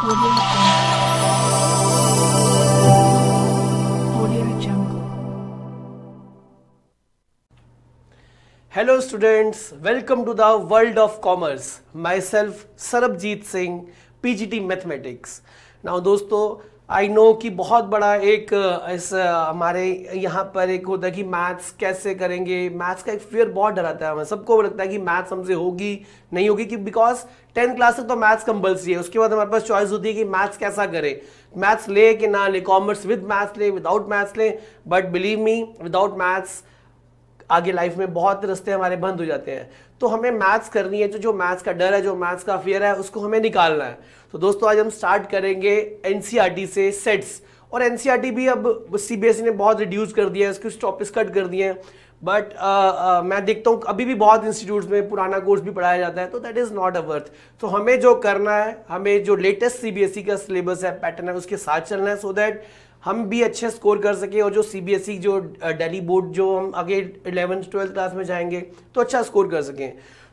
Hello students welcome to the world of commerce myself Sarabjeet Singh PGT mathematics now दोस्तों I no कि बहुत बड़ा एक इस हमारे यहाँ पर एक होता है कि मैथ्स कैसे करेंगे मैथ्स का एक फियर बहुत डराता है हमें सबको लगता है कि मैथ्स हमसे होगी नहीं होगी कि बिकॉज टेंथ क्लास तक तो मैथ्स कंपल्सरी है उसके बाद हमारे पास चॉइस होती है कि मैथ्स कैसा करें मैथ्स ले कि ना ले कॉमर्स विद मैथ्स ले विदाउट मैथ्स ले but believe me without maths आगे लाइफ में बहुत रस्ते हमारे बंद हो जाते हैं तो हमें मैथ्स करनी है तो जो जो मैथ्स का डर है जो मैथ्स का फियर है उसको हमें निकालना है तो दोस्तों आज हम स्टार्ट करेंगे एन e से सेट्स और एन e भी अब सी e ने बहुत रिड्यूस कर दिया है उसके टॉपिक्स कट कर दिए हैं बट uh, uh, मैं देखता हूँ अभी भी बहुत इंस्टीट्यूट में पुराना कोर्स भी पढ़ाया जाता है तो that is not a worth तो हमें जो करना है हमें जो लेटेस्ट सीबीएसई का सिलेबस है पैटर्न है उसके साथ चलना है सो so दैट हम भी अच्छे स्कोर कर सके और जो सीबीएसई e, जो डेली बोर्ड जो हम आगे इलेवंथ ट्वेल्थ क्लास में जाएंगे तो अच्छा स्कोर कर सकें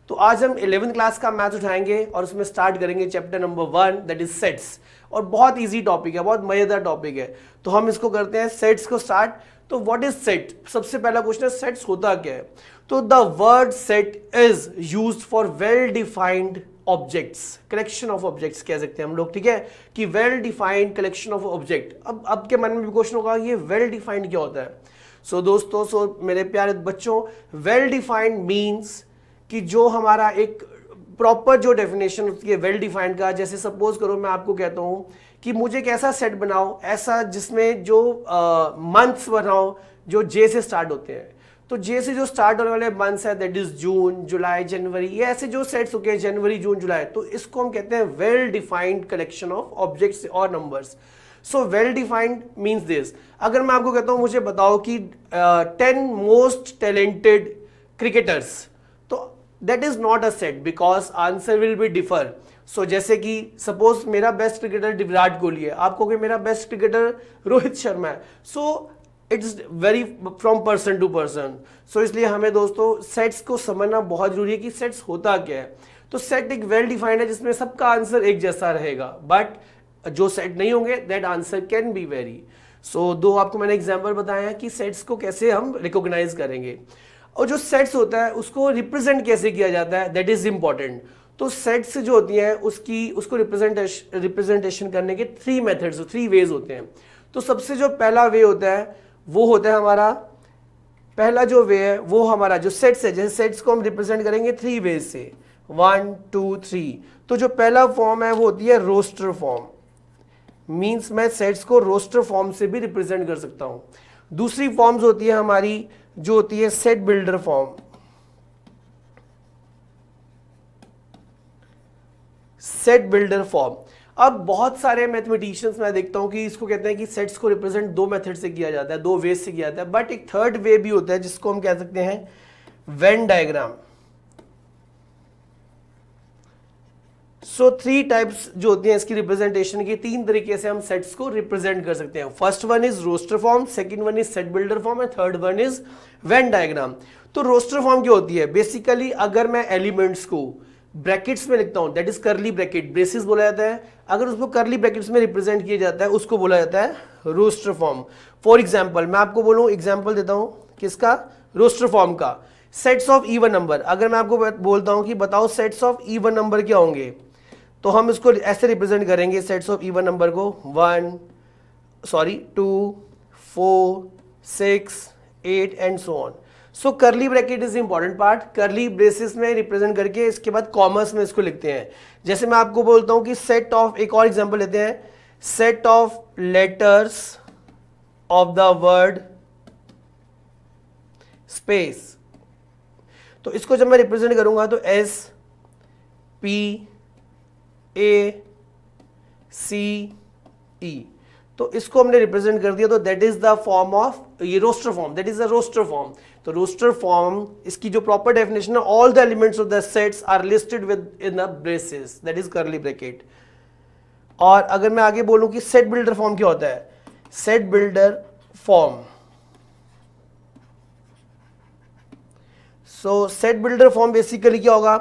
तो आज हम इलेवंथ क्लास का मैथ उठाएंगे और उसमें स्टार्ट करेंगे chapter number one that is sets और बहुत इजी टॉपिक है बहुत मज़ेदार टॉपिक है तो हम इसको करते हैं सेट्स को स्टार्ट तो व्हाट इज सेट सबसे पहला क्वेश्चन है सेट्स होता क्या है तो the word set is use for well defined objects collection of objects कह सकते हैं हम लोग ठीक है कि well defined collection of object अब अब के मन में भी क्वेश्चन होगा ये वेल डिफाइंड क्या होता है सो so, दोस्तों सो so, मेरे प्यारे बच्चों वेल डिफाइंड मीन्स कि जो हमारा एक प्रॉपर जो डेफिनेशन होती है वेल डिफाइंड का जैसे सपोज करो मैं आपको कहता हूँ कि मुझे एक ऐसा सेट बनाओ ऐसा जिसमें जो मंथ्स uh, बनाओ जो जे से स्टार्ट होते हैं तो जैसे जो स्टार्ट होने वाले मंथ्स है दैट इज जून जुलाई जनवरी ये ऐसे जो सेट्स हो गए जनवरी जून जुलाई तो इसको हम कहते हैं well defined collection of objects और numbers so well defined means this अगर मैं आपको कहता हूँ मुझे बताओ कि टेन मोस्ट टैलेंटेड क्रिकेटर्स तो that is not a set because answer will be differ so जैसे कि सपोज मेरा बेस्ट क्रिकेटर विराट कोहली है आपको मेरा बेस्ट क्रिकेटर रोहित शर्मा है so so, it's very from person to person so इसलिए हमें दोस्तों सेट्स को समझना बहुत जरूरी है कि सेट्स होता क्या है तो सेट एक वेल well डिफाइंड है जिसमें सबका आंसर एक जैसा रहेगा बट जो सेट नहीं होंगे that answer can be very so दो आपको मैंने एग्जाम्पल बताया कि सेट्स को कैसे हम रिकोगनाइज करेंगे और जो सेट्स होता है उसको रिप्रेजेंट कैसे किया जाता है दैट इज़ इंपॉर्टेंट तो सेट्स जो होती हैं उसकी उसको रिप्रेजेंटेशन रिप्रेजेंटेशन करने के थ्री मेथड्स थ्री वेज होते हैं तो सबसे जो पहला वे होता है वो होता है हमारा पहला जो वे है वो हमारा जो सेट्स है जैसे सेट्स को हम रिप्रेजेंट करेंगे थ्री वे से वन टू थ्री तो जो पहला फॉर्म है वो होती है रोस्टर फॉर्म मींस मैं सेट्स को रोस्टर फॉर्म से भी रिप्रेजेंट कर सकता हूं दूसरी फॉर्म्स होती है हमारी जो होती है set builder form set builder form अब बहुत सारे मैथमेटिशियंस मैं देखता हूँ कि इसको कहते हैं कि सेट्स को रिप्रेजेंट दो मेथड से किया जाता है दो वे से किया जाता है बट एक थर्ड वे भी होता है जिसको हम कह सकते हैं Venn diagram so three types जो होती हैं इसकी रिप्रेजेंटेशन की तीन तरीके से हम सेट्स को रिप्रेजेंट कर सकते हैं first one is roster form second one is set builder form and third one is Venn diagram तो रोस्टर फॉर्म क्या होती है बेसिकली अगर मैं एलिमेंट्स को ब्रैकेट्स में लिखता हूँ that is curly bracket braces बोला जाता है अगर उसको करली ब्रैकेट्स में रिप्रेजेंट किया जाता है उसको बोला जाता है रोस्टर फॉर्म फॉर एग्जाम्पल मैं आपको बोलूँ एग्जाम्पल देता हूँ किसका रोस्टर फॉर्म का सेट्स ऑफ ईवन नंबर अगर मैं आपको बोलता हूँ कि बताओ सेट्स ऑफ ईवन नंबर क्या होंगे तो हम इसको ऐसे रिप्रेजेंट करेंगे सेट्स ऑफ ईवन नंबर को one sorry two four six eight and so on so curly bracket is important part curly braces में रिप्रेजेंट करके इसके बाद कॉमर्स में इसको लिखते हैं जैसे मैं आपको बोलता हूं कि सेट ऑफ एक और एग्जाम्पल लेते हैं set of letters of the word space तो इसको जब मैं रिप्रेजेंट करूंगा तो एस पी ए सी ई तो इसको हमने रिप्रेजेंट कर दिया तो that is the form of ये roster form that is the roster form तो रोस्टर फॉर्म इसकी जो प्रॉपर डेफिनेशन है all the elements of the sets are listed within the braces that is curly bracket और अगर मैं आगे बोलूं कि सेट बिल्डर फॉर्म क्या होता है set builder form so set builder form basically क्या होगा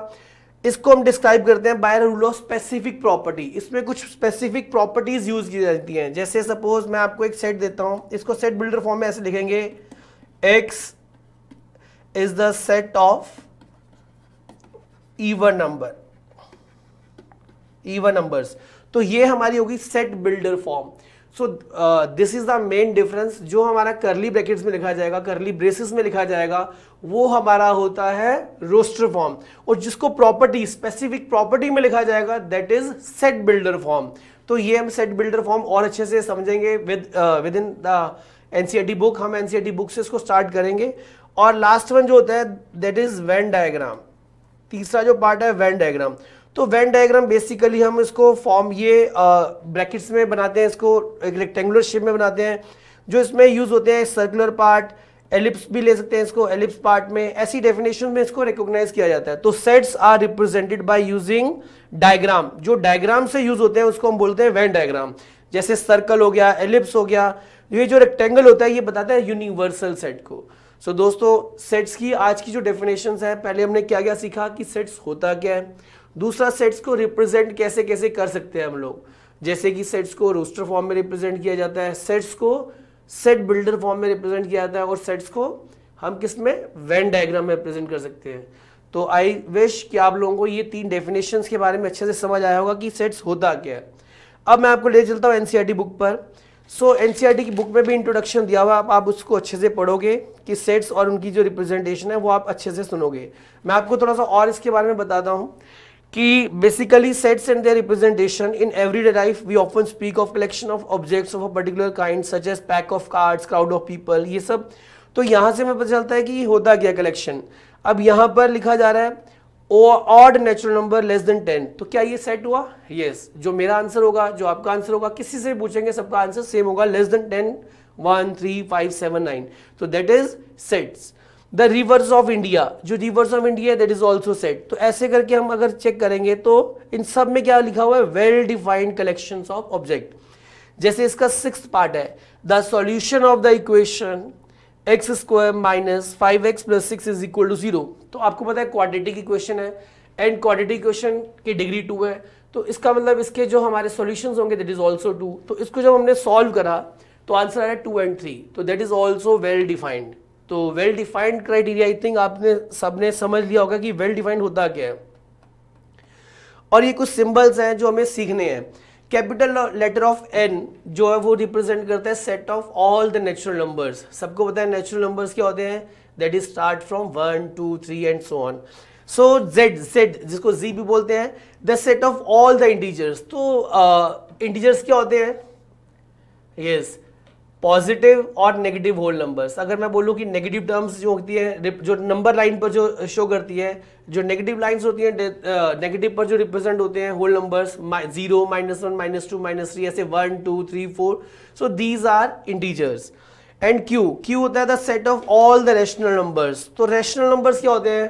इसको हम डिस्क्राइब करते हैं by rule of specific property इसमें कुछ स्पेसिफिक प्रॉपर्टीज यूज की जाती हैं जैसे सपोज मैं आपको एक सेट देता हूं इसको सेट बिल्डर फॉर्म में ऐसे लिखेंगे X is the set of even number even numbers तो ये हमारी होगी set builder form so this is the main difference जो हमारा करली ब्रैकेट्स में लिखा जाएगा करली ब्रेसिस में लिखा जाएगा वो हमारा होता है रोस्टर फॉर्म और जिसको प्रॉपर्टी स्पेसिफिक प्रॉपर्टी में लिखा जाएगा that is set builder form तो ये हम सेट बिल्डर फॉर्म और अच्छे से समझेंगे with within the NCERT book हम एनसीईआरटी बुक e से इसको स्टार्ट करेंगे और लास्ट वन जो होता है दैट इज वैन डायग्राम तीसरा जो पार्ट है वैन डायग्राम तो वैन डायग्राम बेसिकली हम इसको फॉर्म ये ब्रैकेट्स uh, में बनाते हैं इसको एक रेक्टेंगुलर शेप में बनाते हैं जो इसमें यूज होते हैं सर्कुलर पार्ट एलिप्स भी ले सकते हैं इसको एलिप्स पार्ट में ऐसी डेफिनेशन में इसको रिकॉग्नाइज किया जाता है तो sets are represented by using diagram जो डायग्राम से यूज होते हैं उसको हम बोलते हैं वेन डायग्राम जैसे सर्कल हो गया एलिप्स हो गया ये जो रेक्टेंगल होता है ये बताता है यूनिवर्सल सेट को सो so, दोस्तों सेट्स की आज की जो डेफिनेशन है पहले हमने क्या क्या सीखा कि सेट्स होता क्या है दूसरा सेट्स को रिप्रेजेंट कैसे कैसे कर सकते हैं हम लोग जैसे कि सेट्स को रोस्टर फॉर्म में रिप्रेजेंट किया जाता है सेट्स को सेट बिल्डर फॉर्म में रिप्रेजेंट किया जाता है और सेट्स को हम किस में वैन डायग्राम में रिप्रेजेंट कर सकते हैं तो आई विश कि आप लोगों को ये तीन डेफिनेशन के बारे में अच्छे से समझ आया होगा कि सेट्स होता क्या है अब मैं आपको ले चलता हूँ एन बुक e पर सो so, एन e की बुक में भी इंट्रोडक्शन दिया हुआ आप, आप उसको अच्छे से पढ़ोगे कि सेट्स और उनकी जो रिप्रेजेंटेशन है वो आप अच्छे से सुनोगे मैं आपको थोड़ा सा और इसके बारे में बताता हूँ कि basically sets and their representation in everyday life we often speak of collection of objects of a particular kind such as pack of cards crowd of people ये सब तो यहां से हमें पता चलता है कि होता क्या कलेक्शन अब यहां पर लिखा जा रहा है odd natural number less than ten तो क्या ये सेट हुआ यस yes. जो मेरा आंसर होगा जो आपका आंसर होगा किसी से पूछेंगे सबका आंसर सेम होगा less than ten one three five seven nine तो that is sets the rivers of India जो रिवर्स ऑफ इंडिया है दैट इज ऑल्सो सेट तो ऐसे करके हम अगर चेक करेंगे तो इन सब में क्या लिखा हुआ है well defined collection of object जैसे इसका सिक्स पार्ट है the solution of the equation X square minus five X plus six is equal to zero तो आपको पता है क्वाड्रेटिक इक्वेशन है एंड क्वाड्रेटिक इक्वेशन की डिग्री टू है तो इसका मतलब इसके जो हमारे सोल्यूशन होंगे दैट इज ऑल्सो टू तो इसको जब हमने सॉल्व करा तो आंसर आया टू एंड थ्री तो that is also well defined तो well defined criteria I think आपने सबने समझ लिया होगा कि वेल डिफाइंड होता क्या है और ये कुछ सिंबल्स हैं जो हमें सीखने हैं कैपिटल लेटर ऑफ एन जो है वो रिप्रेजेंट करता है set of all the natural numbers सबको पता है नेचुरल नंबर्स क्या होते हैं that is start from one two three and so on so Z Z जिसको जी भी बोलते हैं the set of all the integers तो इंटीजर्स uh, क्या होते हैं यस yes. पॉजिटिव और नेगेटिव होल नंबर्स अगर मैं बोलूँ कि नेगेटिव टर्म्स जो होती है जो नंबर लाइन पर जो शो करती है जो नेगेटिव लाइंस होती हैं नेगेटिव पर जो रिप्रेजेंट होते हैं whole numbers zero minus one minus two minus three ऐसे one two three four so these are integers and Q Q होता है the set of all the rational numbers तो रेशनल नंबर्स क्या होते हैं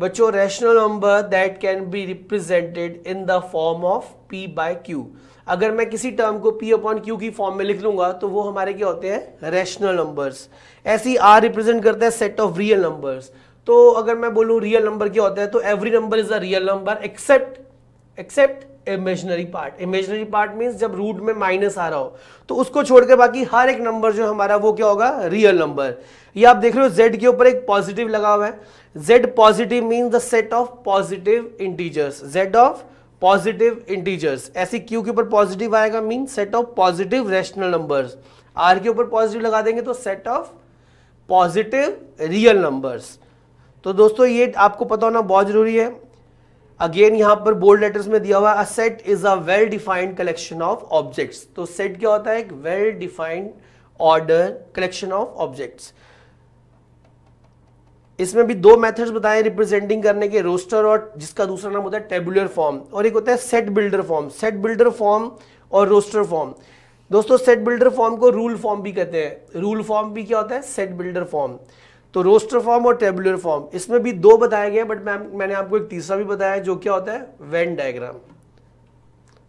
बच्चों rational number that can be represented in the form of P by Q अगर मैं किसी टर्म को पी अपॉन क्यू की फॉर्म में लिख लूंगा तो वो हमारे क्या होते हैं रैशनल नंबर्स ऐसे ही रिप्रेजेंट करता है सेट ऑफ रियल नंबर्स तो अगर मैं बोलूं रियल नंबर क्या होता है तो every number is a real number except except imaginary part imaginary part means जब रूट में माइनस आ रहा हो तो उसको छोड़कर बाकी हर एक नंबर जो हमारा वो क्या होगा रियल नंबर ये आप देख रहे हो z के ऊपर एक पॉजिटिव लगा हुआ है z positive means the set of positive integers z of positive integers ऐसे क्यू के ऊपर पॉजिटिव आएगा mean set of positive rational numbers R के ऊपर पॉजिटिव लगा देंगे तो set of positive real numbers तो दोस्तों ये आपको पता होना बहुत जरूरी है अगेन यहां पर बोल्ड लेटर्स में दिया हुआ set is a well defined collection of objects तो सेट क्या होता है एक well defined order collection of objects इसमें भी दो मेथड्स बताए रिप्रेजेंटिंग करने के रोस्टर और जिसका दूसरा नाम होता है टेबुलर फॉर्म और एक होता है set builder form set builder form और रोस्टर फॉर्म दोस्तों सेट बिल्डर फॉर्म को रूल फॉर्म भी कहते हैं रूल फॉर्म भी क्या होता है सेट बिल्डर फॉर्म तो रोस्टर फॉर्म और टेबुलर फॉर्म इसमें भी दो बताए गए बट मैम मैंने आपको एक तीसरा भी बताया जो क्या होता है वेन डायग्राम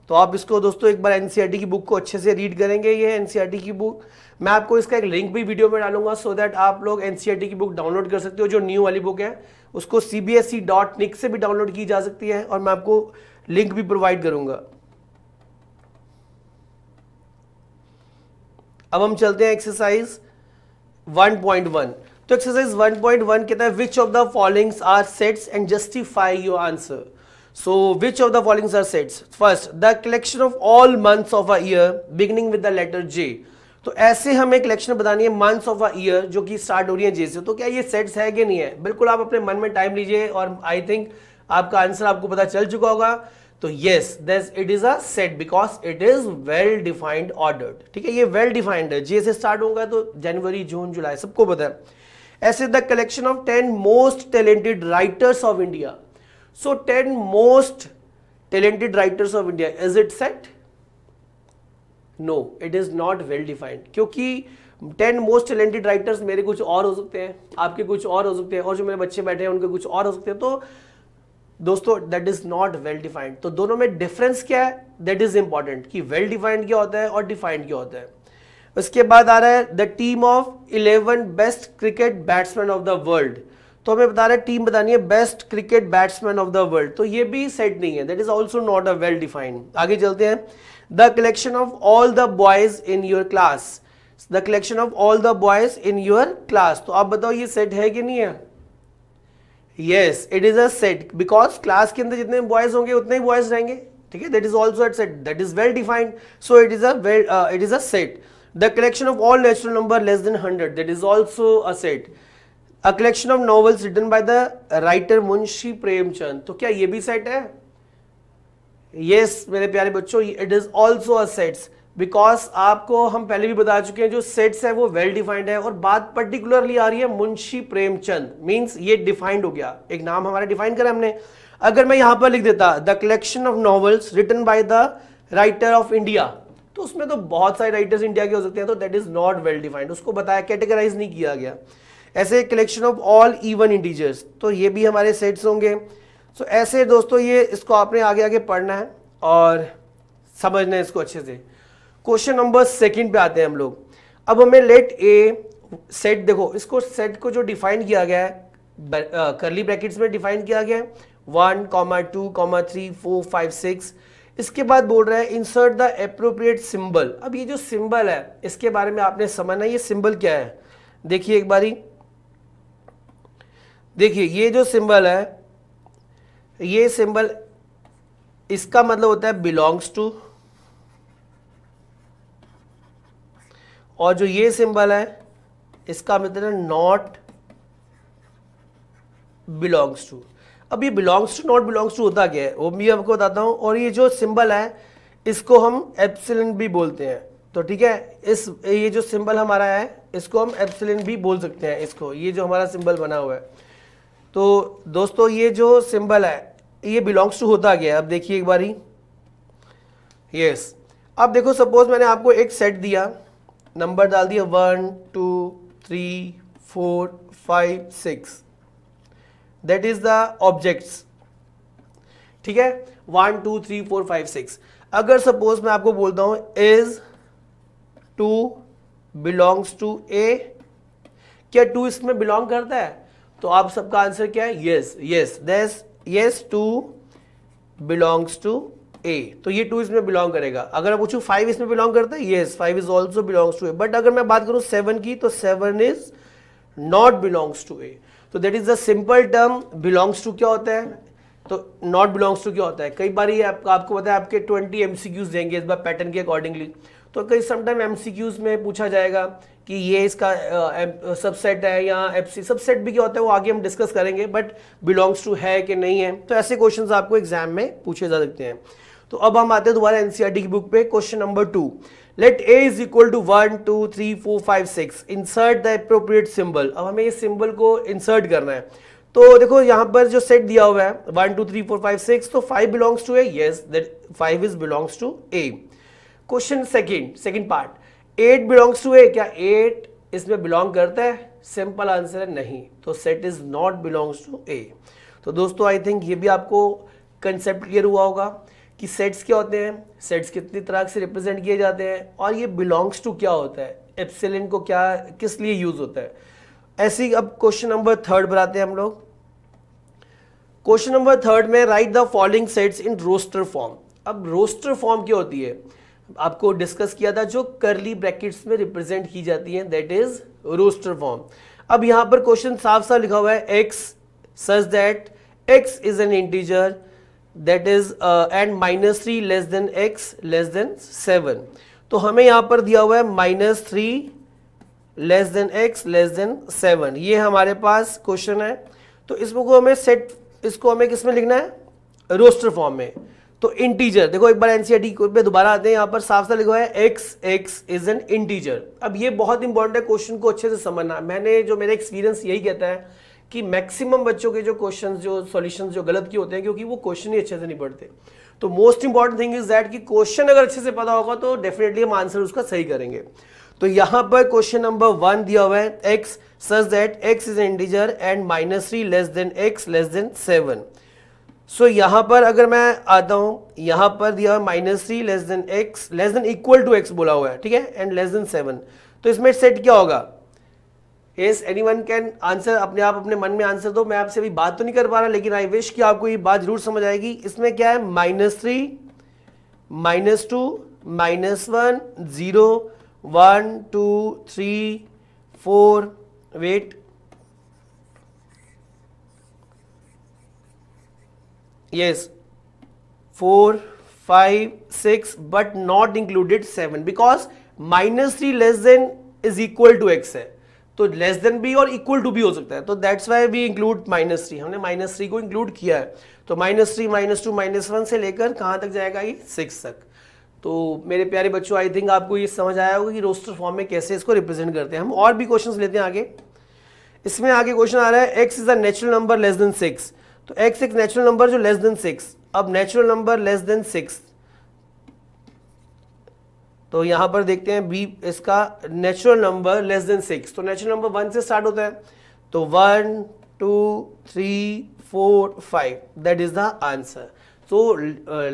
तो आप इसको दोस्तों एक बार एनसीईआरटी e की बुक को अच्छे से रीड करेंगे ये एनसीईआरटी e की बुक मैं आपको इसका एक लिंक भी वीडियो में डालूंगा सो दैट आप लोग एनसीईआरटी e की बुक डाउनलोड कर सकते हो जो न्यू वाली बुक है उसको सी डॉट निक से भी डाउनलोड की जा सकती है और मैं आपको लिंक भी प्रोवाइड करूंगा अब हम चलते हैं एक्सरसाइज 1.1 तो एक्सरसाइज 1.1 कहता है which of the followings are sets and justify your answer So which of the following are sets? First, the collection of all months of a year beginning with the letter J. तो ऐसे हमें collection बतानी है months of a year जो कि start हो रही है जे से तो क्या ये सेट्स है कि नहीं है बिल्कुल आप अपने मन में टाइम लीजिए और आई थिंक आपका आंसर आपको पता चल चुका होगा तो yes thus it is a set because it is well defined order ठीक है ये वेल डिफाइंड है जे से स्टार्ट होगा तो जनवरी जून जुलाई सबको पता है ऐसे the collection of ten most talented writers of India So 10 most talented writers of India, is it set? No, it is not well defined. क्योंकि 10 मोस्ट टैलेंटेड राइटर्स मेरे कुछ और हो सकते हैं आपके कुछ और हो सकते हैं और जो मेरे बच्चे बैठे हैं उनके कुछ और हो सकते हैं तो दोस्तों that is not well defined तो दोनों में डिफरेंस क्या है दैट इज इंपॉर्टेंट कि वेल डिफाइंड क्या होता है और डिफाइंड क्या होता है उसके बाद आ रहा है the team of eleven best cricket batsman of the world तो हमें बता रहे टीम बतानी है best cricket batsman of the world तो ये भी सेट नहीं है that is also not a well defined आगे चलते हैं the collection of all the boys in your class the collection of all the boys in your class तो आप बताओ ये सेट है कि नहीं है yes it is a set because class के अंदर जितने बॉयज होंगे उतने ही बॉयज रहेंगे ठीक है that is also at set that is well defined so it is a well it is a set the collection of all natural number less than hundred that is also a set a collection of novels written by the writer Munshi Premchand तो क्या ये भी set है yes yes, मेरे प्यारे बच्चों it is also a sets because आपको हम पहले भी बता चुके हैं जो सेट्स है वो वेल well डिफाइंड है और बात पर्टिकुलरली आ रही है मुंशी प्रेमचंद मीन्स ये डिफाइंड हो गया एक नाम हमारा डिफाइन करा हमने अगर मैं यहां पर लिख देता the collection of novels written by the writer of India तो उसमें तो बहुत सारे राइटर्स इंडिया के हो सकते हैं तो that is not well defined उसको बताया कैटेगराइज नहीं किया गया ऐसे collection of all even integers तो ये भी हमारे सेट्स होंगे सो so, ऐसे दोस्तों ये इसको आपने आगे आगे पढ़ना है और समझना है इसको अच्छे से क्वेश्चन नंबर सेकंड पे आते हैं हम लोग अब हमें लेट ए सेट देखो इसको सेट को जो डिफाइन किया गया है करली ब्रैकेट्स में डिफाइन किया गया है one comma two comma three four five six इसके बाद बोल रहा है इंसर्ट द अप्रोप्रिएट सिंबल अब ये जो सिंबल है इसके बारे में आपने समझना ये सिंबल क्या है देखिए एक बारी देखिए ये जो सिंबल है ये सिंबल इसका मतलब होता है बिलोंग्स टू और जो ये सिंबल है इसका मतलब है नॉट बिलोंग्स टू अब ये belongs to not belongs to होता क्या है वो भी आपको बताता हूं और ये जो सिंबल है इसको हम एप्सिलन भी बोलते हैं तो ठीक है इस ये जो सिंबल हमारा है इसको हम एप्सिलन भी बोल सकते हैं इसको ये जो हमारा सिंबल बना हुआ है तो दोस्तों ये जो सिंबल है ये बिलोंग्स टू होता गया अब देखिए एक बारी यस अब देखो सपोज मैंने आपको एक सेट दिया नंबर डाल दिया one two three four five six that is the objects ठीक है one two three four five six अगर सपोज मैं आपको बोलता हूं is two belongs to A क्या टू इसमें बिलोंग करता है तो आप सबका आंसर क्या है yes yes thus yes two belongs to A तो ये टू इसमें बिलोंग करेगा अगर मैं पूछू फाइव इसमें बिलोंग करता है yes five is also belongs to A but अगर मैं बात करूं सेवन की तो seven is not belongs to A तो that is the simple term belongs to क्या होता है तो नॉट बिलोंग्स टू क्या होता है कई बार ये आपको आपको पता है आपके ट्वेंटी एमसीक्यूज देंगे इस बार पैटर्न के अकॉर्डिंगली तो कई समटाइम एमसीक्यूज में पूछा जाएगा कि ये इसका सबसेट है या एफ सी सबसेट भी क्या होता है वो आगे हम डिस्कस करेंगे बट बिलोंग्स टू है कि नहीं है तो ऐसे क्वेश्चंस आपको एग्जाम में पूछे जा सकते हैं तो अब हम आते हैं दोबारा एनसीईआरटी e की बुक पे question number two let A is equal to one two three four five six insert the appropriate symbol अब हमें इस सिंबल को इंसर्ट करना है तो देखो यहाँ पर जो सेट दिया हुआ है one two three four five six तो five belongs to A yes that five is belongs to A question second second part eight belongs to A क्या एट इसमें बिलोंग करता है सिंपल आंसर है नहीं तो set is not belongs to A तो दोस्तों आई थिंक ये भी आपको कंसेप्ट क्लियर हुआ होगा कि सेट्स क्या होते हैं सेट्स कितनी तरह से रिप्रेजेंट किए जाते हैं और ये बिलोंग्स टू क्या होता है एप्सिलिन को क्या किस लिए यूज होता है ऐसी अब क्वेश्चन नंबर थर्ड पर आते हैं हम लोग क्वेश्चन नंबर थर्ड में write the following sets in roster form अब रोस्टर फॉर्म क्या होती है आपको डिस्कस किया था जो करली ब्रैकेट्स में रिप्रेजेंट की जाती है दैट इज रोस्टर फॉर्म अब यहां पर क्वेश्चन साफ साफ लिखा हुआ है x such that x is an integer that is and minus three less than x less than seven तो हमें यहां पर दिया हुआ है minus three less than x less than seven ये हमारे पास क्वेश्चन है तो इसको हमें सेट इसको हमें किसमें लिखना है रोस्टर फॉर्म में तो इंटीजर देखो एक बार एनसीआरटी में e दोबारा आते हैं यहां पर साफ साफ लिखा है x x is an integer अब ये बहुत इंपॉर्टेंट है क्वेश्चन को अच्छे से समझना मैंने जो मेरा एक्सपीरियंस यही कहता है कि मैक्सिमम बच्चों के जो क्वेश्चन जो सॉल्यूशंस जो गलत किए होते हैं क्योंकि वो क्वेश्चन ही अच्छे से नहीं पढ़ते तो most important thing is that कि क्वेश्चन अगर अच्छे से पता होगा तो डेफिनेटली हम आंसर उसका सही करेंगे तो यहां पर क्वेश्चन नंबर वन दिया हुआ है x such that x is an integer and minus three less than x less than seven so so, यहाँ पर अगर मैं आता हूँ यहाँ पर दिया minus three less than x less than equal to x बोला हुआ है ठीक है एंड लेस देन सेवन तो इसमें सेट क्या होगा S any one can answer अपने आप अपने मन में आंसर दो मैं आपसे अभी बात तो नहीं कर पा रहा लेकिन आई विश कि आपको ये बात जरूर समझ आएगी इसमें क्या है minus three minus two minus one zero one two three four wait yes 4 5 6 but not included 7 because minus 3 less than is equal to x है तो लेस देन भी और इक्वल टू भी हो सकता है तो that's why we include minus three हमने माइनस थ्री को इंक्लूड किया है तो minus three minus two minus one से लेकर कहां तक जाएगा ये सिक्स तक तो मेरे प्यारे बच्चों आई थिंक आपको ये समझ आया होगा कि रोस्टर फॉर्म में कैसे इसको रिप्रेजेंट करते हैं हम और भी क्वेश्चन लेते हैं आगे इसमें आगे क्वेश्चन आ रहा है x is a natural number less than six तो एक्स एक नेचुरल नंबर जो लेस देन सिक्स अब natural number less than six तो यहां पर देखते हैं बी इसका natural number less than six तो नेचुरल नंबर वन से स्टार्ट होता है तो one two three four five that is the answer तो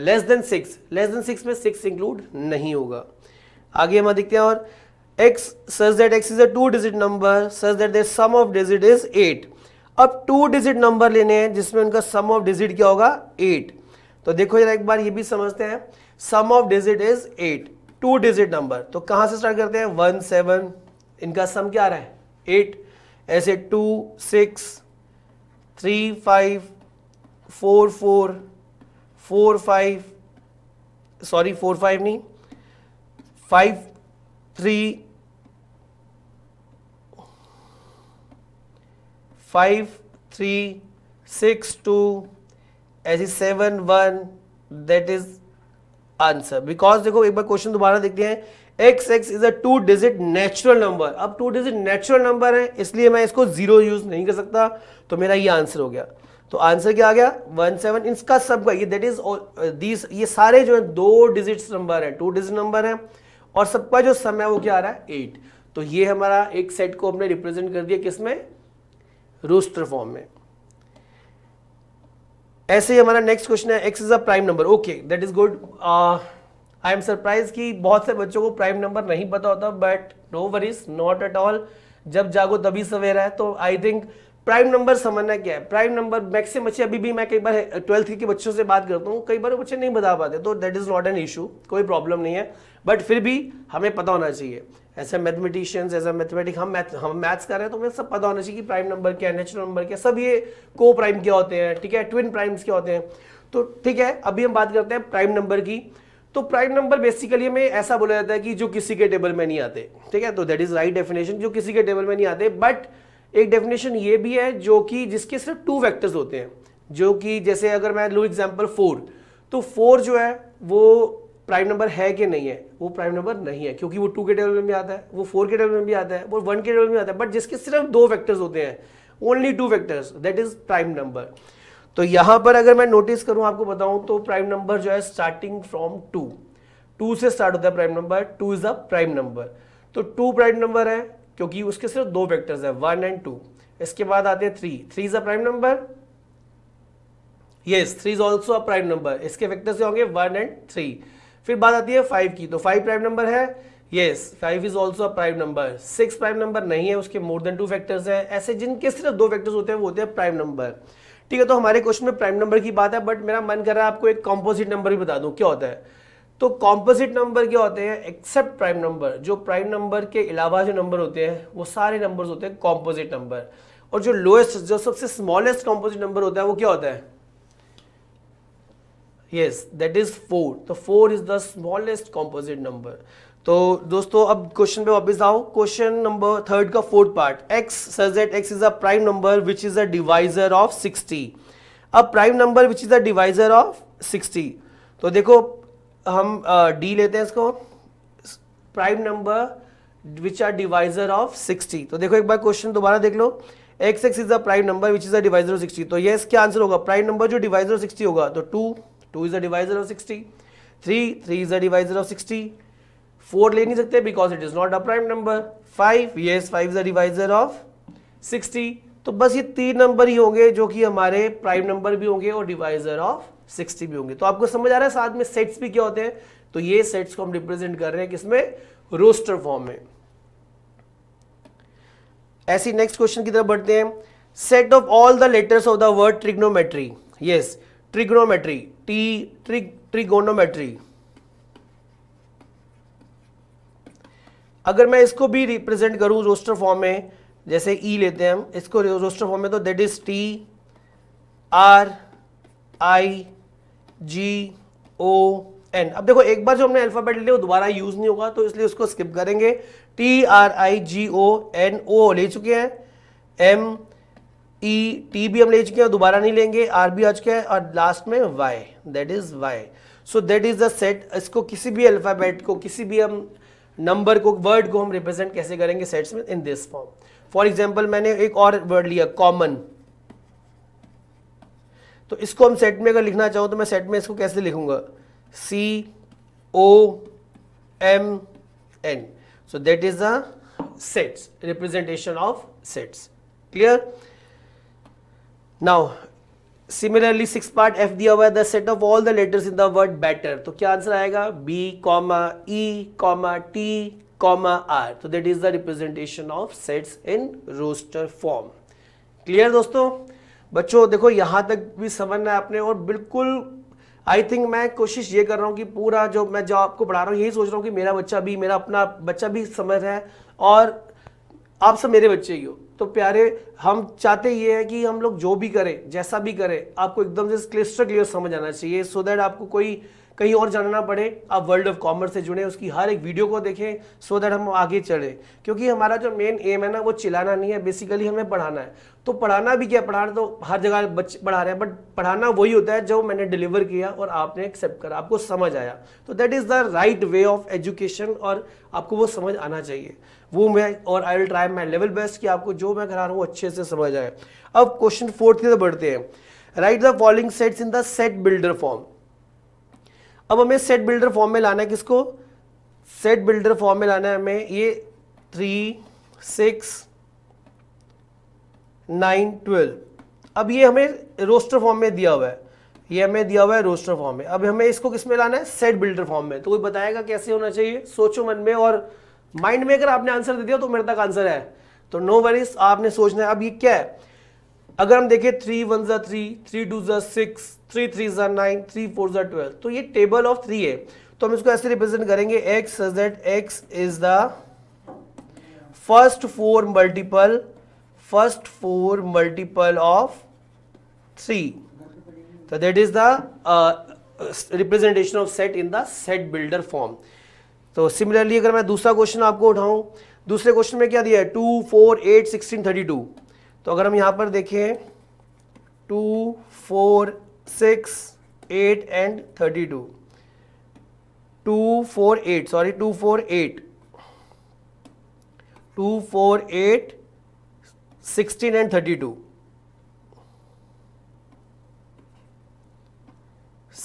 less than six less than six में सिक्स इंक्लूड नहीं होगा आगे हम देखते हैं और x such that x is a two digit number such that the sum of digit is 8 अब टू डिजिट नंबर लेने हैं जिसमें उनका सम ऑफ डिजिट क्या होगा एट तो देखो जरा एक बार ये भी समझते हैं sum of digit is eight two digit number तो कहां से स्टार्ट करते हैं वन सेवन इनका सम क्या आ रहा है एट ऐसे two six three five four four four five sorry four five नहीं five three five three six two ऐसी seven one that is answer because देखो एक बार क्वेश्चन दोबारा देखते हैं x x is a two digit natural number अब two digit natural number है इसलिए मैं इसको जीरो यूज नहीं कर सकता तो मेरा ये आंसर हो गया तो आंसर क्या आ गया वन सेवन इसका सबका ये दैट इज दीज ये सारे जो है दो डिजिट नंबर है टू डिजिट नंबर है और सबका जो सम है वो क्या आ रहा है एट तो ये हमारा एक सेट को हमने रिप्रेजेंट कर दिया किसमें रोस्टर फॉर्म में ऐसे ही हमारा नेक्स्ट क्वेश्चन है x is a prime number okay that is good I am surprise कि बहुत से बच्चों को प्राइम नंबर नहीं पता होता but no worries not at all जब जागो तभी सवेरा है तो आई थिंक प्राइम नंबर समझना क्या है प्राइम नंबर मैक्सिम बच्चे अभी भी मैं कई बार ट्वेल्थ के बच्चों से बात करता हूँ कई बार बच्चे नहीं बता पाते तो that is not an issue कोई प्रॉब्लम नहीं है बट फिर भी हमें पता होना चाहिए ऐसे मैथमेटिशियंस एज ए मैथमेटिक हम मैथ हम मैथ्स कर रहे हैं तो हमें सब पता होना चाहिए कि प्राइम नंबर क्या है नेचुरल नंबर क्या सब ये को प्राइम क्या होते हैं ठीक है ट्विन प्राइम्स क्या होते हैं तो ठीक है अभी हम बात करते हैं प्राइम नंबर की तो प्राइम नंबर बेसिकली हमें ऐसा बोला जाता है कि जो किसी के टेबल में नहीं आते ठीक है तो दैट इज राइट डेफिनेशन जो किसी के टेबल में नहीं आते बट एक डेफिनेशन ये भी है जो कि जिसके सिर्फ टू वेक्टर्स होते हैं जो कि जैसे अगर मैं लूँ एग्जाम्पल फोर तो फोर जो है वो प्राइम नंबर है कि नहीं है वो प्राइम नंबर नहीं है क्योंकि वो टू के टेबल में भी आता है वो फोर के टेबल में भी आता है वो वन के टेबल में भी आता है बट जिसके सिर्फ दो फैक्टर्स होते हैं only two factors that is prime number तो यहाँ पर अगर मैं नोटिस करूँ आपको बताऊँ तो प्राइम नंबर जो है स्टार्टिंग फ्रॉम टू टू से स्टार्ट होता है prime number two is a prime number तो टू प्राइम नंबर है क्योंकि उसके सिर्फ दो वेक्टर्स है वन एंड टू इसके बाद आते हैं three three is a prime number yes three is also a prime number इसके वेक्टर्स क्या होंगे वन एंड थ्री फिर बात आती है फाइव की तो फाइव प्राइम नंबर है yes five is also a prime number six prime number नहीं है उसके मोर देन टू फैक्टर्स है ऐसे जिनके सिर्फ दो फैक्टर्स होते हैं वो होते हैं प्राइम नंबर ठीक है तो हमारे क्वेश्चन में प्राइम नंबर की बात है बट मेरा मन कर रहा है आपको एक कॉम्पोजिट नंबर भी बता दूं क्या होता है तो कॉम्पोजिट नंबर क्या होते हैं एक्सेप्ट प्राइम नंबर जो प्राइम नंबर के अलावा जो नंबर होते हैं वो सारे नंबर होते हैं कॉम्पोजिट नंबर और जो लोएस्ट जो सबसे स्मॉलेस्ट कॉम्पोजिट नंबर होता है वो क्या होता है यस दैट इज फोर तो four is the smallest composite number तो दोस्तों अब क्वेश्चन पे वापस आओ क्वेश्चन नंबर थर्ड का fourth part x such that x is a prime number which is a divisor of sixty a prime number which is a divisor of sixty तो देखो हम डी लेते हैं इसको prime number which are divisor of 60 तो देखो एक बार क्वेश्चन दोबारा देख लो x x is a prime number which is a divisor of 60 तो ये क्या आंसर होगा प्राइम नंबर जो डिवाइजर ऑफ 60 होगा तो two two is a divisor of 60 three three is a divisor of 60 four ले नहीं सकते because it is not a prime number five ये five is a divisor of sixty तो बस ये तीन नंबर ही होंगे जो कि हमारे प्राइम नंबर भी होंगे और डिवाइजर ऑफ सिक्सटी भी होंगे तो आपको समझ आ रहा है साथ में सेट्स भी क्या होते हैं तो ये सेट्स को हम रिप्रेजेंट कर रहे हैं किसमें रोस्टर फॉर्म में ऐसी नेक्स्ट क्वेश्चन की तरफ बढ़ते हैं set of all the letters of the word trigonometry yes trigonometry T trig trigonometry अगर मैं इसको भी रिप्रेजेंट करूं रोस्टर फॉर्म में जैसे ई e लेते हैं हम इसको रोस्टर फॉर्म में तो that is T R I G O N अब देखो एक बार जो हमने अल्फाबेट लिया वो दोबारा यूज नहीं होगा तो इसलिए उसको स्किप करेंगे T R I G O N O ले चुके हैं एम ई टी भी हम ले चुके हैं दोबारा नहीं लेंगे आर भी आ चुके हैं और लास्ट में Y that is Y so that is the set इसको किसी भी अल्फ़ाबेट को किसी भी हम नंबर को वर्ड को हम रिप्रेजेंट कैसे करेंगे सेट्स में in this form for example मैंने एक और वर्ड लिया कॉमन तो इसको हम सेट में अगर लिखना चाहूँ तो मैं सेट में इसको कैसे लिखूंगा C O M N so that is the sets representation of sets clear now similarly six part F दिया हुआ है the set of all the letters in the word better तो क्या आंसर आएगा B comma E comma T comma R तो that is the representation of sets in roster form clear दोस्तों बच्चों देखो यहाँ तक भी समझना है आपने और बिल्कुल आई थिंक मैं कोशिश ये कर रहा हूँ कि पूरा जो मैं जो आपको पढ़ा रहा हूँ यही सोच रहा हूँ कि मेरा बच्चा भी मेरा अपना बच्चा भी समझ रहा है और आप सब मेरे बच्चे ही हो तो प्यारे हम चाहते ये हैं कि हम लोग जो भी करें जैसा भी करें आपको एकदम से क्लिस्टर क्लियर समझ आना चाहिए सो so दैट आपको कोई कहीं और जाना पड़े आप वर्ल्ड ऑफ कॉमर्स से जुड़े उसकी हर एक वीडियो को देखें सो दैट हम आगे चढ़े क्योंकि हमारा जो मेन एम है ना वो चिल्लाना नहीं है बेसिकली हमें पढ़ाना है तो पढ़ाना भी क्या पढ़ाना तो हर जगह बच्चे पढ़ा रहे हैं बट पढ़ाना वही होता है जो मैंने डिलीवर किया और आपने एक्सेप्ट करा आपको समझ आया तो that is the right way of education और आपको वो समझ आना चाहिए वो मैं और I will try my level best कि आपको जो मैं करा रहा हूँ वो अच्छे से समझ आए अब क्वेश्चन फोर्थ की तरफ बढ़ते हैं right the following sets in the set builder form अब हमें सेट बिल्डर फॉर्म में लाना है किसको सेट बिल्डर फॉर्म में लाना है हमें ये थ्री सिक्स नाइन ट्वेल्व अब ये हमें रोस्टर फॉर्म में दिया हुआ है ये हमें दिया हुआ है रोस्टर फॉर्म में अब हमें इसको किस में लाना है सेट बिल्डर फॉर्म में तो कोई बताएगा कैसे होना चाहिए सोचो मन में और माइंड में अगर आपने आंसर दे दिया तो मेरे तक आंसर है तो नो वरीज आपने सोचना है अब ये क्या है अगर हम देखें थ्री वन ज़ा थ्री थ्री टू ज़ा सिक्स थ्री थ्री ज़ा नाइन थ्री फोर ज़ा ट्वेल्व तो ये टेबल ऑफ थ्री है तो हम इसको ऐसे रिप्रेजेंट करेंगे x that x is the first four multiple first four multiple of three तो that is the representation of set in the set builder form तो सिमिलरली अगर मैं दूसरा क्वेश्चन आपको उठाऊं दूसरे क्वेश्चन में क्या दिया है two four eight sixteen thirty two तो अगर हम यहां पर देखें two four six eight and thirty two two four eight sorry two four eight two four eight sixteen and thirty two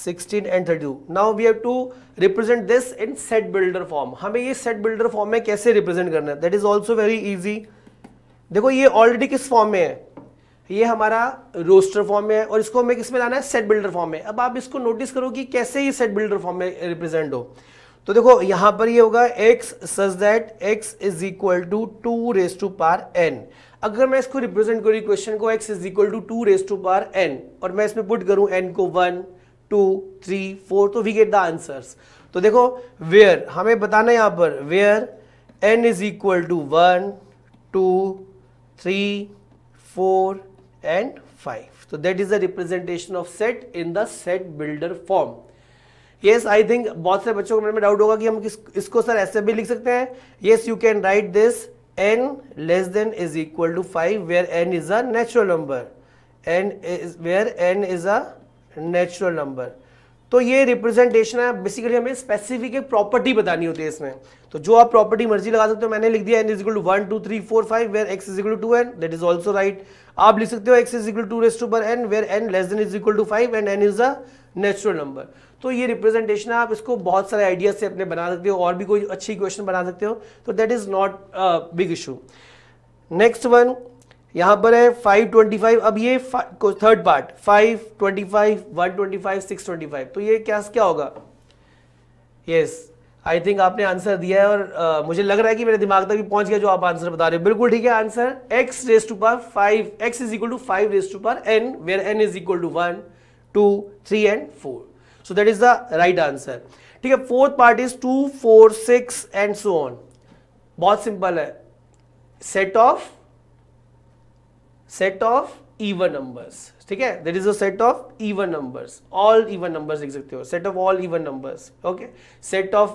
sixteen and thirty two now we have to represent this in set builder form हमें ये set builder form में कैसे represent करना है that is also very easy देखो ये already किस form में है ये हमारा रोस्टर फॉर्म में है और इसको हमें किसमें लाना है सेट बिल्डर फॉर्म में अब आप इसको नोटिस करो कि कैसे ये सेट बिल्डर फॉर्म में रिप्रेजेंट हो तो देखो यहां पर ये होगा x such that x is equal to two raise to power n अगर मैं इसको रिप्रेजेंट करूँ क्वेश्चन को x is equal to two raise to power n और मैं इसमें पुट करूं n को वन टू थ्री फोर तो वी गेट द आंसर्स तो देखो वेयर हमें बताना है पर where n is equal to one two 3, 4 and 5. So that is the representation of set in the set builder form. Yes I think बहुत से बच्चों को मन में डाउट होगा कि हम किस, इसको सर ऐसे भी लिख सकते हैं yes you can write this n less than is equal to five where n is a natural number n where n is a natural number तो ये रिप्रेजेंटेशन है बेसिकली हमें स्पेसिफिक एक प्रॉपर्टी बतानी होती है इसमें तो जो आप प्रॉपर्टी मर्जी लगा सकते हो मैंने लिख दिया n is equal to one two three four five where x is equal to n that is also right आप लिख सकते हो x is equal to raise to power n where n less than is equal to five and n is a natural number तो ये representation है आप इसको बहुत सारे आइडियाज से अपने बना सकते हो और भी कोई अच्छी क्वेश्चन बना सकते हो तो that is not big issue next one यहां पर है 525 अब ये थर्ड पार्ट 525 125 625 तो ये क्या क्या होगा यस आई थिंक आपने आंसर दिया है और uh, मुझे लग रहा है कि मेरे दिमाग तक भी पहुंच गया जो आप आंसर बता रहे हो बिल्कुल ठीक है answer x raise to power 5 x is equal to 5 raise to power n where n is equal to 1 2 3 and 4 so that is the right answer ठीक है fourth part is 2 4 6 and so on बहुत simple है set of set of even numbers ठीक है that is a set of even numbers all even numbers लिख सकते हो set of all even numbers okay set of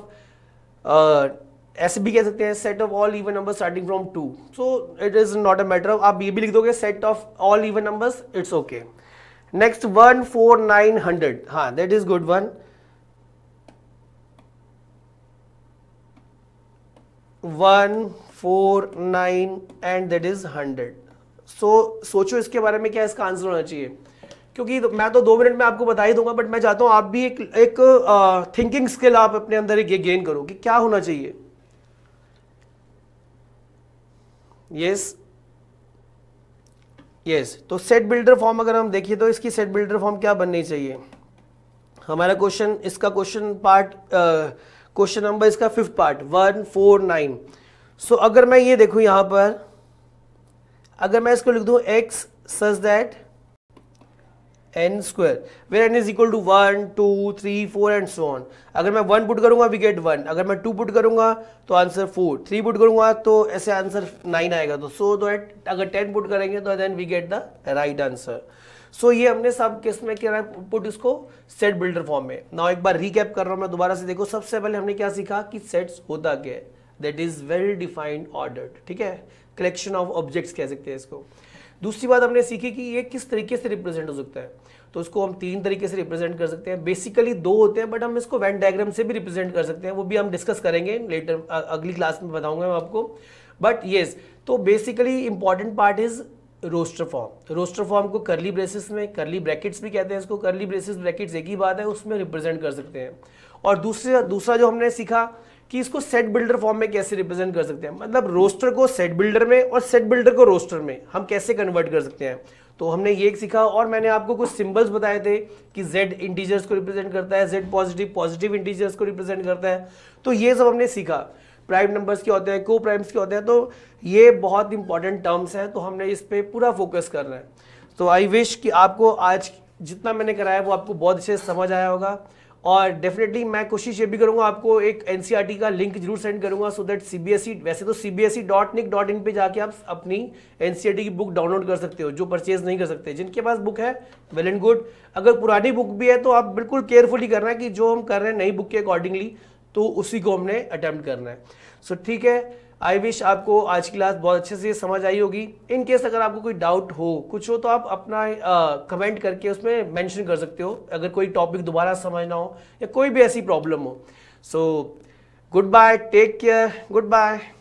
ऐसे भी कह सकते हैं set of all even number starting from two so it is not a matter आप ये भी लिख दोगे set of all even numbers it's okay next one four nine hundred हाँ that is good one one four nine and that is hundred so so, सोचो इसके बारे में क्या इसका आंसर होना चाहिए क्योंकि तो मैं तो दो मिनट में आपको बता ही दूंगा बट मैं चाहता हूँ आप भी एक एक थिंकिंग स्किल आप अपने अंदर एक गेन करो कि क्या होना चाहिए यस यस तो सेट बिल्डर फॉर्म अगर हम देखिए तो इसकी सेट बिल्डर फॉर्म क्या बननी चाहिए हमारा क्वेश्चन इसका क्वेश्चन पार्ट क्वेश्चन नंबर इसका fifth part one four nine so अगर मैं ये देखूँ यहाँ पर अगर मैं इसको लिख दू x such that n square where n is equal to one two three four and so on अगर मैं वन पुट करूंगा वी गेट वन अगर मैं टू पुट करूंगा तो आंसर फोर थ्री पुट करूंगा तो ऐसे आंसर नाइन आएगा तो सो so दैट अगर टेन पुट करेंगे तो then we get the right answer so ये हमने सब किस में किया पुट इसको सेट बिल्डर फॉर्म में ना एक बार रिकैप कर रहा हूं मैं दोबारा से देखो सबसे पहले हमने क्या सीखा कि सेट्स होता क्या है that is well defined order ठीक है कलेक्शन ऑफ ऑब्जेक्ट्स कह सकते हैं इसको दूसरी बात हमने सीखी कि ये किस तरीके से रिप्रेजेंट हो सकता है तो इसको हम तीन तरीके से रिप्रेजेंट कर सकते हैं बेसिकली दो होते हैं बट हम इसको वेन डायग्राम से भी रिप्रेजेंट कर सकते हैं वो भी हम डिस्कस करेंगे लेटर अगली क्लास में बताऊंगा मैं आपको बट येस तो basically important part is roster form roster form को करली ब्रेसिस में करली ब्रैकेट्स भी कहते हैं इसको करली ब्रेसिस ब्रैकेट्स एक ही बात है उसमें रिप्रेजेंट कर सकते हैं और दूसरा दूसरा जो हमने सीखा कि इसको सेट बिल्डर फॉर्म में कैसे रिप्रेजेंट कर सकते हैं मतलब रोस्टर को सेट बिल्डर में और सेट बिल्डर को रोस्टर में हम कैसे कन्वर्ट कर सकते हैं तो हमने ये सीखा और मैंने आपको कुछ सिंबल्स बताए थे कि z इंटीजर्स को रिप्रेजेंट करता है z पॉजिटिव पॉजिटिव इंटीजर्स को रिप्रेजेंट करता है तो ये सब हमने सीखा प्राइम नंबर्स क्या होते हैं को प्राइम्स क्या होते हैं तो ये बहुत इंपॉर्टेंट टर्म्स हैं तो हमने इस पर पूरा फोकस कर रहे हैं तो आई विश कि आपको आज जितना मैंने कराया वो आपको बहुत अच्छे से समझ आया होगा और डेफिनेटली मैं कोशिश ये भी करूंगा आपको एक एन e का लिंक जरूर सेंड करूंगा सो दैट सी वैसे तो C B S E dot nic dot in पर जाके आप अपनी एन e की बुक डाउनलोड कर सकते हो जो परचेज नहीं कर सकते जिनके पास बुक है वेल एंड गुड अगर पुरानी बुक भी है तो आप बिल्कुल केयरफुली करना है कि जो हम कर रहे हैं नई बुक के अकॉर्डिंगली तो उसी को हमने अटैम्प्ट करना है सो so, ठीक है आई विश आपको आज की क्लास बहुत अच्छे से समझ आई होगी इन केस अगर आपको कोई डाउट हो कुछ हो तो आप अपना कमेंट करके उसमें मेंशन कर सकते हो अगर कोई टॉपिक दोबारा समझना हो या कोई भी ऐसी प्रॉब्लम हो so good bye take care good bye